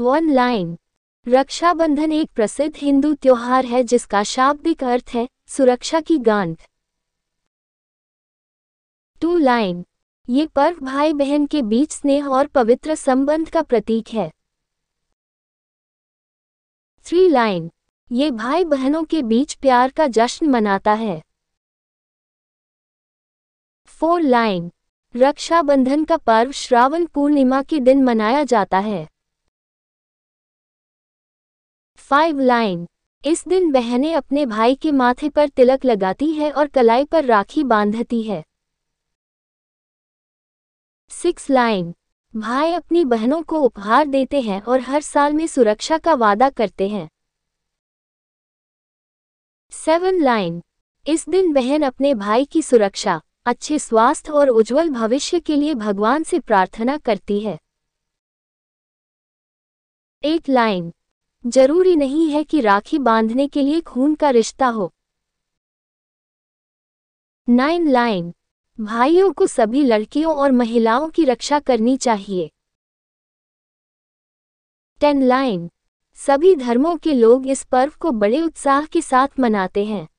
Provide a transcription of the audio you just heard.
online Rakshabandhan एक प्रसिद्ध हिंदू त्योहार है जिसका शाब्दिक अर्थ है सुरक्षा की गांठ टू लाइन ये पर्व भाई बहन के बीच स्नेह और पवित्र संबंध का प्रतीक है थ्री लाइन ये भाई बहनों के बीच प्यार का जश्न मनाता है फोर लाइन रक्षाबंधन का पर्व श्रावण पूर्णिमा के दिन मनाया जाता है फाइव लाइन इस दिन बहनें अपने भाई के माथे पर तिलक लगाती है और कलाई पर राखी बांधती है सिक्स लाइन भाई अपनी बहनों को उपहार देते हैं और हर साल में सुरक्षा का वादा करते हैं सेवन लाइन इस दिन बहन अपने भाई की सुरक्षा अच्छे स्वास्थ्य और उज्जवल भविष्य के लिए भगवान से प्रार्थना करती है एट लाइन जरूरी नहीं है कि राखी बांधने के लिए खून का रिश्ता हो नाइन लाइन भाइयों को सभी लड़कियों और महिलाओं की रक्षा करनी चाहिए टेन लाइन सभी धर्मों के लोग इस पर्व को बड़े उत्साह के साथ मनाते हैं